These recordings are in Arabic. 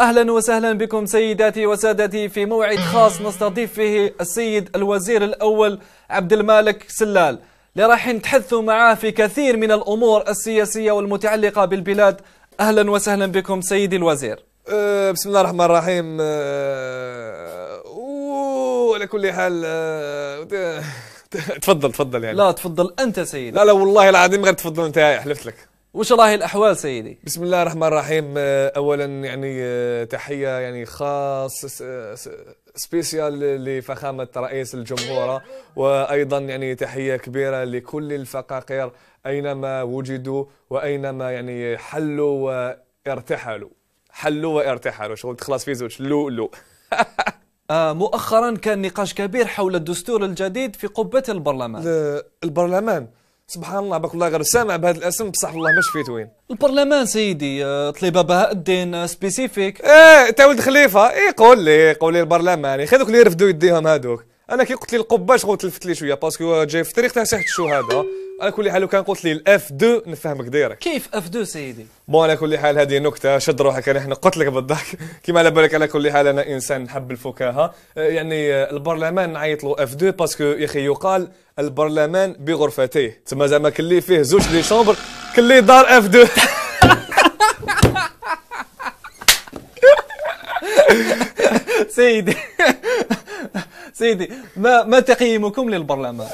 أهلا وسهلا بكم سيداتي وسادتي في موعد خاص نستضيف فيه السيد الوزير الأول عبد المالك سلال اللي راح نتحدثوا معاه في كثير من الأمور السياسية والمتعلقة بالبلاد أهلا وسهلا بكم سيدي الوزير أه بسم الله الرحمن الرحيم أه وعلى كل حال أه تفضل تفضل يعني لا تفضل أنت سيدي لا لا والله العظيم غير تفضل أنت حلفت لك وش راهي الاحوال سيدي؟ بسم الله الرحمن الرحيم آه، اولا يعني آه، تحيه يعني خاص سبيسيال لفخامه رئيس الجمهوره وايضا يعني تحيه كبيره لكل الفقاقير اينما وجدوا واينما يعني حلوا وارتحلوا حلوا وارتحلوا شغل تخلص في زوج لو لو آه، مؤخرا كان نقاش كبير حول الدستور الجديد في قبه البرلمان البرلمان سبحان الله بارك الله غير سامع بهذا الاسم بصح والله ما شفيت وين البرلمان سيدي طليبه بهاء الدين سبيسيفيك ايه تا ولد خليفه اي قول لي قول لي البرلمان يا اللي يرفدوا يديهم هذوك انا كي قلت لي القبه شغل تلفت لي شويه باسكو جاي في الطريق تاع ساحه الشهداء على كل حال لو كان قلت لي الاف 2 نفهمك دايرك كيف اف 2 سيدي بون على كل حال هذه نكته شد روحك انا احنا قلت لك بالضحك كما على بالك على كل حال انا انسان نحب الفكاهه آه، يعني آه، البرلمان نعيط له اف 2 باسكو يا اخي يقال البرلمان بغرفتيه تما زعما اللي فيه زوج لي شومبر اللي دار اف 2 سيدي سيدي ما ما تقييمكم للبرلمان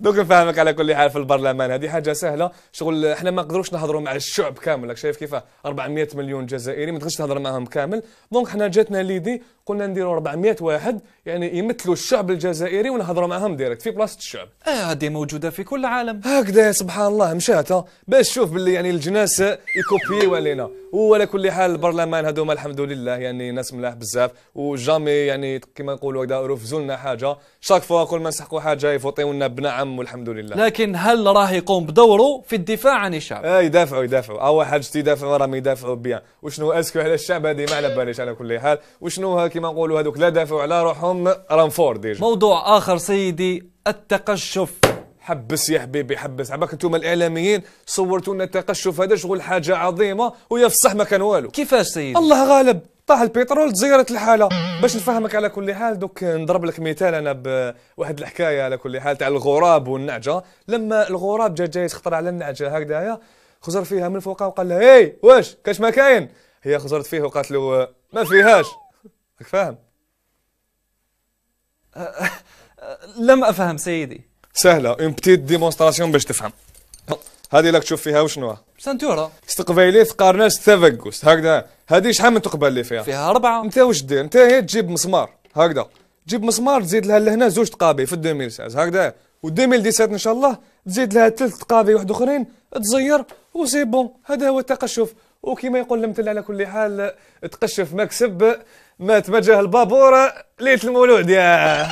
دوك نفهمك على كل حال في البرلمان هذه حاجه سهله شغل احنا ما نقدروش نهضروا مع الشعب كامل راك شايف كيفاه 400 مليون جزائري ما تقدرش تهضر معاهم كامل دونك حنا جاتنا ليدي قلنا نديروا 400 واحد يعني يمثلوا الشعب الجزائري ونهضروا معاهم ديريكت في بلاصه الشعب اه هذه موجوده في كل العالم هكذا سبحان الله مشات باش شوف باللي يعني الجناس يكوبيو علينا وعلى كل حال البرلمان هذوما الحمد لله يعني ناس ملاح بزاف وجامي يعني كما نقولوا هكذا رفزوا لنا حاجه شاك فوا كل ما نسحقوا حاجه يفوطيو لنا بنعم نعم والحمد لله لكن هل راه يقوم بدوره في الدفاع عن الشعب اه يدافعوا يدافعوا اول حاجه يدافعوا راهم يدافعوا بها وشنو اسكو على الشعب هذه ما على باليش على كل حال وشنو كيما نقولوا هذوك لا دافعوا على روحهم راهم فور ديجا موضوع اخر سيدي التقشف حبس يا حبيبي حبس عباك انتم الاعلاميين صورتوا لنا التقشف هذا شغل حاجه عظيمه ويا في الصح ما كان والو كيفاش سيدي الله غالب طاح البترول تزيرت الحاله باش نفهمك على كل حال دوك نضرب لك مثال انا بواحد الحكايه على كل حال تاع الغراب والنعجه لما الغراب جا جاي تخطر على النعجه هكذايا خزر فيها من فوقها وقال لها اي واش كاش ما كاين هي خزرت فيه وقالت له ما فيهاش راك فاهم لم افهم سيدي سهله اون بتيت ديمونستراسيون باش تفهم هذه لك تشوف فيها وشنو سنتورا استقبالي ثقارناش تفقس هكذا هذه شحال من تقبل اللي فيها؟ فيها فيها اربعه انت واش دير انت هي تجيب مسمار هكذا تجيب مسمار تزيد لها لهنا زوج تقابي في 2016 هكذا و 2017 ان شاء الله تزيد لها ثلاث تقابي واحد اخرين تزير وسي بون هذا هو التقشف وكما يقول المثل على كل حال تقشف مكسب ما تمجه البابور ليت المولود يا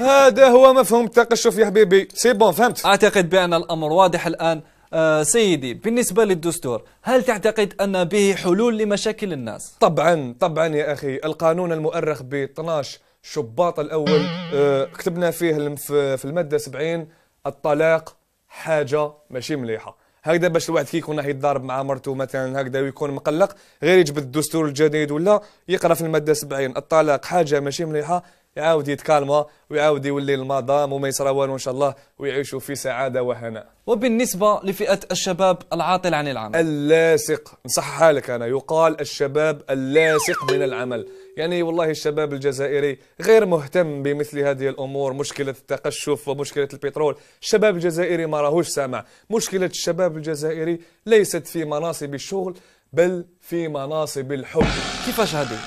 هذا هو مفهوم التقشف يا حبيبي سي بون فهمت اعتقد بان الامر واضح الان آه، سيدي بالنسبة للدستور هل تعتقد أن به حلول لمشاكل الناس؟ طبعا طبعا يا أخي القانون المؤرخ ب 12 شباط الأول آه، كتبنا فيه في المادة 70 الطلاق حاجة ماشي مليحة هكذا باش الواحد كي يكون يتضارب مع مرته مثلا هكذا ويكون مقلق غير يجبد الدستور الجديد ولا يقرا في الماده 70 الطلاق حاجه ماشي مليحه يعاود يتكالما ويعاود يولي المدام وما يصرا والو ان شاء الله ويعيشوا في سعاده وهناء. وبالنسبه لفئه الشباب العاطل عن العمل. اللاصق نصح حالك انا يقال الشباب اللاصق من العمل، يعني والله الشباب الجزائري غير مهتم بمثل هذه الامور، مشكله التقشف ومشكله البترول، الشباب الجزائري ما راهوش سامع، مشكله الشباب الجزائري ليست في مناصب الشغل بل في مناصب الحب. كيفاش هذه؟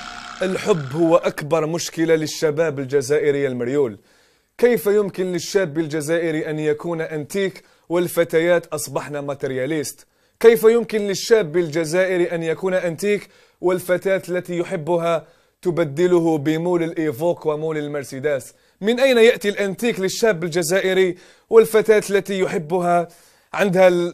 الحب هو أكبر مشكلة للشباب الجزائري المريول كيف يمكن للشاب الجزائري أن يكون أنتيك والفتيات أصبحن ماترياليست كيف يمكن للشاب الجزائري أن يكون أنتيك والفتاة التي يحبها تبدله بمول الإيفوك ومول المرسيدس من أين يأتي الأنتيك للشاب الجزائري والفتاة التي يحبها عندها ال...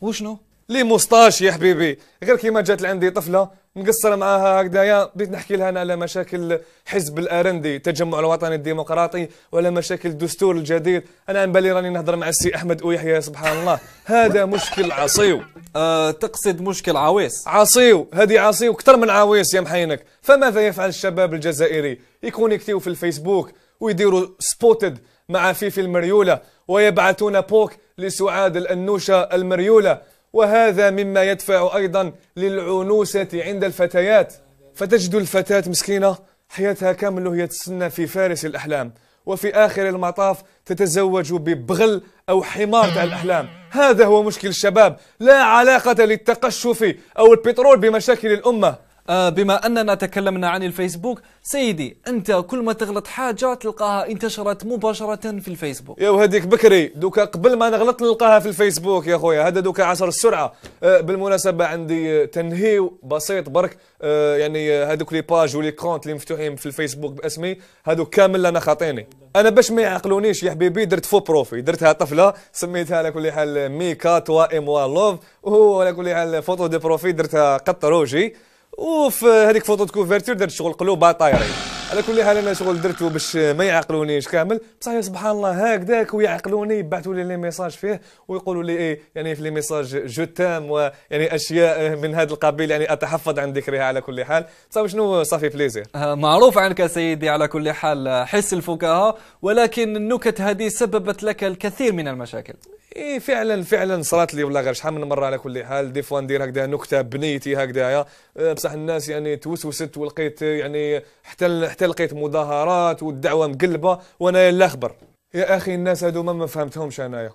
وشنو؟ لي مستاش يا حبيبي غير كيما جات لعندي طفلة مقصره معاها هكذايا بديت نحكي لها انا على مشاكل حزب الارندي التجمع الوطني الديمقراطي ولا مشاكل الدستور الجديد انا بالي راني نهضر مع السي احمد ويحيى سبحان الله هذا مشكل عصيو أه تقصد مشكل عويص عصيو هذه عصيو اكثر من عويص يا محينك فماذا يفعل الشباب الجزائري يكونيكتيو في الفيسبوك ويديروا سبوتد مع فيفي المريوله ويبعثون بوك لسعاد الانوشه المريوله وهذا مما يدفع أيضا للعنوسة عند الفتيات فتجد الفتاة مسكينة حياتها كامل وهي تسنى في فارس الأحلام وفي آخر المطاف تتزوج ببغل أو حمار الأحلام هذا هو مشكل الشباب لا علاقة للتقشف أو البترول بمشاكل الأمة آه، بما أننا تكلمنا عن الفيسبوك سيدي أنت كل ما تغلط حاجة تلقاها انتشرت مباشرة في الفيسبوك يا وهديك بكري دوكا قبل ما نغلط نلقاها في الفيسبوك يا خويا هذا دوكا عصر السرعة آه، بالمناسبة عندي تنهيو بسيط برك آه، يعني هذوك لي باج ولي كونت اللي مفتوحين في الفيسبوك باسمي هذو كامل انا خاطيني انا باش ما يعقلونيش يا حبيبي درت فو بروفي درتها طفله سميتها على كل حال ميكا توا موا لوف وعلى كل حال فوتو دي بروفي درتها قط روجي وفي هذيك فوطه كوفرتور درت شغل قلوبها طايرين على كل حال انا شغل درته باش ما يعقلونيش كامل بصح سبحان الله هكذاك ويعقلوني يبعثوا لي لي ميساج فيه ويقولوا لي ايه يعني في لي ميساج جو تام ويعني اشياء من هذا القبيل يعني اتحفظ عن ذكرها على كل حال بصح شنو صافي بليزير آه، معروف عنك سيدي على كل حال آه، حس الفكاهه ولكن النكت هذه سببت لك الكثير من المشاكل ايه فعلا فعلا صرات لي والله غير شحال من مره على كل حال دي فوا ندير هكذا نكته بنيتي هكذايا آه، بصح الناس يعني توسوست ولقيت يعني حتى حتى حتى لقيت مظاهرات والدعوه مقلبه وانا لا خبر يا اخي الناس هادو ما فهمتهمش انايا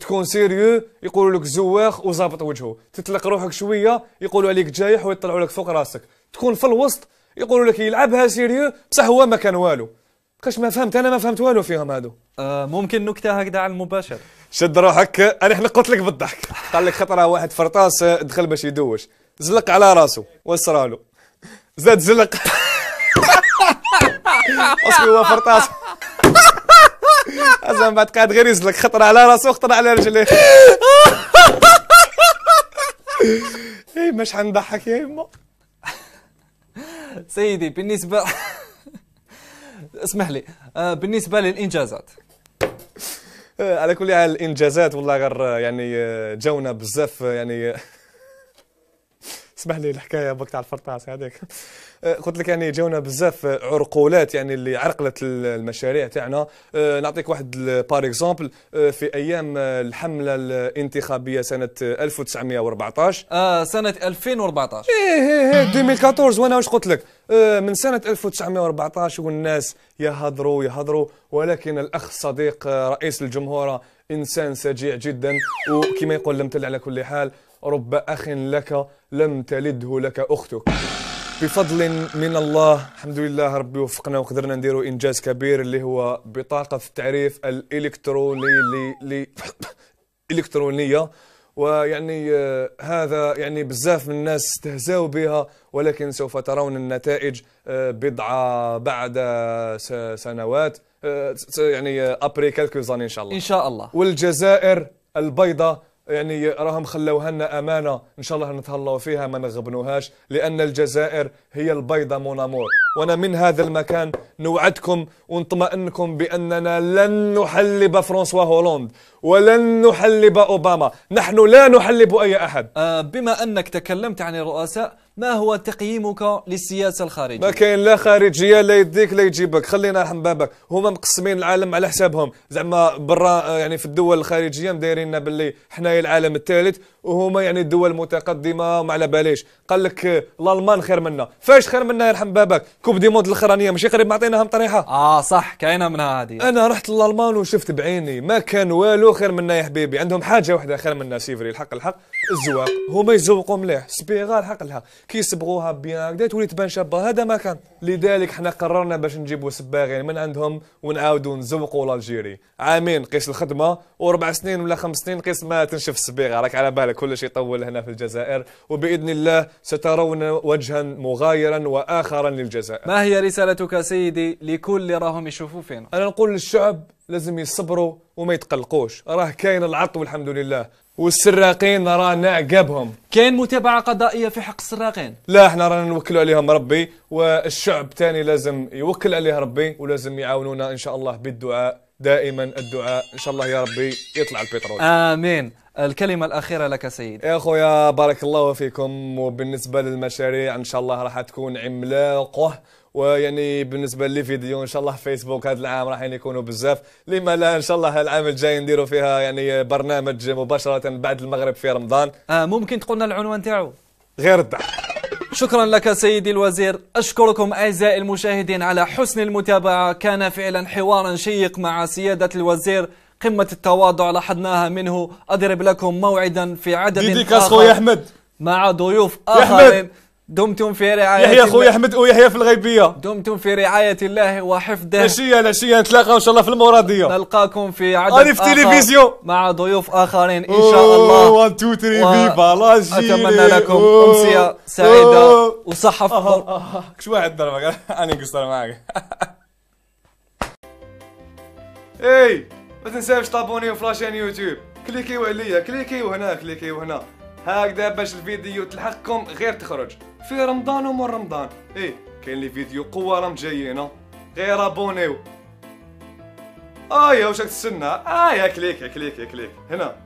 تكون سيريو يقولوا لك زواخ وزابط وجهه تطلق روحك شويه يقولوا عليك جايح ويطلعوا لك فوق راسك تكون في الوسط يقولوا لك يلعبها سيريو بصح هو ما كان والو كاش ما فهمت انا ما فهمت والو فيهم هادو آه ممكن نكته هكذا على المباشر شد روحك انا قلت لك بالضحك قال لك خطره واحد فرطاس دخل باش يدوش زلق على راسه وصرالو زاد زلق اصبي هو فرطاس بعد قاعد غير يزلك خطر على راسو خطر على رجليه اي مش حنضحك يا يما سيدي بالنسبه اسمح لي آه، بالنسبه للانجازات إيه، على كل حال الانجازات والله غير يعني آه، جاونا بزاف يعني آه. اسمح لي الحكايه بقت على الفرطاس هذاك قلت لك يعني جاونا بزاف عرقولات يعني اللي عرقلت المشاريع تاعنا أه، نعطيك واحد بار اكزومبل أه، في ايام أه، الحمله الانتخابيه سنه 1914 اه سنه 2014 ايه ايه 2014 إيه، إيه، وانا واش قلت لك من سنة 1914 والناس يهضروا يهضروا ولكن الأخ صديق رئيس الجمهورة إنسان سجيع جدا وكما يقول لم تل على كل حال رب أخ لك لم تلده لك أختك بفضل من الله الحمد لله ربي وفقنا وقدرنا نديروا انجاز كبير اللي هو بطاقه التعريف الالكتروني لي لي الكترونيه ويعني آه، هذا يعني بزاف من الناس استهزاوا بها ولكن سوف ترون النتائج آه، بضعة بضع بعد آه، سنوات يعني ابري كالكوزان ان شاء الله ان شاء الله والجزائر البيضاء يعني راهم خلوها لنا امانه ان شاء الله نتهلاو فيها ما نغبنوهاش لان الجزائر هي البيضه مونامور وانا من هذا المكان نوعدكم ونطمئنكم بأننا لن نحلب فرانسوا هولاند ولن نحلب أوباما نحن لا نحلب أي أحد آه بما أنك تكلمت عن الرؤساء ما هو تقييمك للسياسة الخارجية؟ ما كاين لا خارجية لا يديك لا يجيبك خلينا رحم بابك هما مقسمين العالم على حسابهم زعما برا آه، يعني في الدول الخارجية مدايريننا باللي حنايا العالم الثالث وهما يعني الدول المتقدمة ما على باليش قال لك آه، الألمان خير منا فاش خير منا يرحم بابك كوب دي موند الاخرانيه ماشي قريب ما هم طريحه اه صح كاينه منها هذه انا رحت للالمان وشفت بعيني ما كان والو خير منا يا حبيبي عندهم حاجه واحده خير منا سيفري الحق الحق الزواق هما يزوقوا مليح سبيغا الحق الحق كي يصبغوها بيان كدا تولي تبان شابه هذا ما كان لذلك حنا قررنا باش نجيبوا سباغين من عندهم ونعاودوا نزوقوا لالجيري عامين قيس الخدمه واربع سنين ولا خمس سنين قيس ما تنشف السبيغه راك على بالك كل شيء يطول هنا في الجزائر وباذن الله سترون وجها مغايرا واخرا للجزائر الجزائر ما هي رسالتك سيدي لكل راهم يشوفوا فينا انا نقول للشعب لازم يصبروا وما يتقلقوش راه كاين العط والحمد لله والسراقين رانا عقابهم كاين متابعه قضائيه في حق السراقين لا احنا رانا نوكلوا عليهم ربي والشعب تاني لازم يوكل عليه ربي ولازم يعاونونا ان شاء الله بالدعاء دائما الدعاء ان شاء الله يا ربي يطلع البترول امين الكلمة الأخيرة لك سيد يا أخويا بارك الله فيكم وبالنسبة للمشاريع إن شاء الله راح تكون عملاقة ويعني بالنسبه لي فيديو ان شاء الله فيسبوك هذا العام راح يكونوا بزاف لما لا ان شاء الله العام الجاي نديروا فيها يعني برنامج مباشره بعد المغرب في رمضان آه ممكن تقولنا العنوان تاعو غير الدعم شكرا لك سيدي الوزير أشكركم أعزائي المشاهدين على حسن المتابعة كان فعلا حوارا شيق مع سيادة الوزير قمة التواضع لاحظناها منه أضرب لكم موعدا في عدد دي آخر خويا أحمد مع ضيوف آخرين دمتم في رعاية يحيى خويا أحمد ويحيى في الغيبية دمتم في رعاية الله وحفظه العشية العشية نتلاقاو إن شاء الله في المرادية نلقاكم في عدد آخر في التلفزيون مع ضيوف آخرين إن شاء الله وان تو تري فيفا لا أتمنى لكم أمسية سعيدة وصحة فخر كش واحد ضربك أنا قصر معاك اي ما تنساوش تابونيو في لاشين يوتيوب كليكيو عليا كليكيو هنا كليكيو هنا هكذا باش الفيديو تلحقكم غير تخرج في رمضان ومن رمضان ايه كاين لي فيديو قوة راهم جايين غير ابونيو ايا آه واش تستنى ايا آه كليك كليك كليك هنا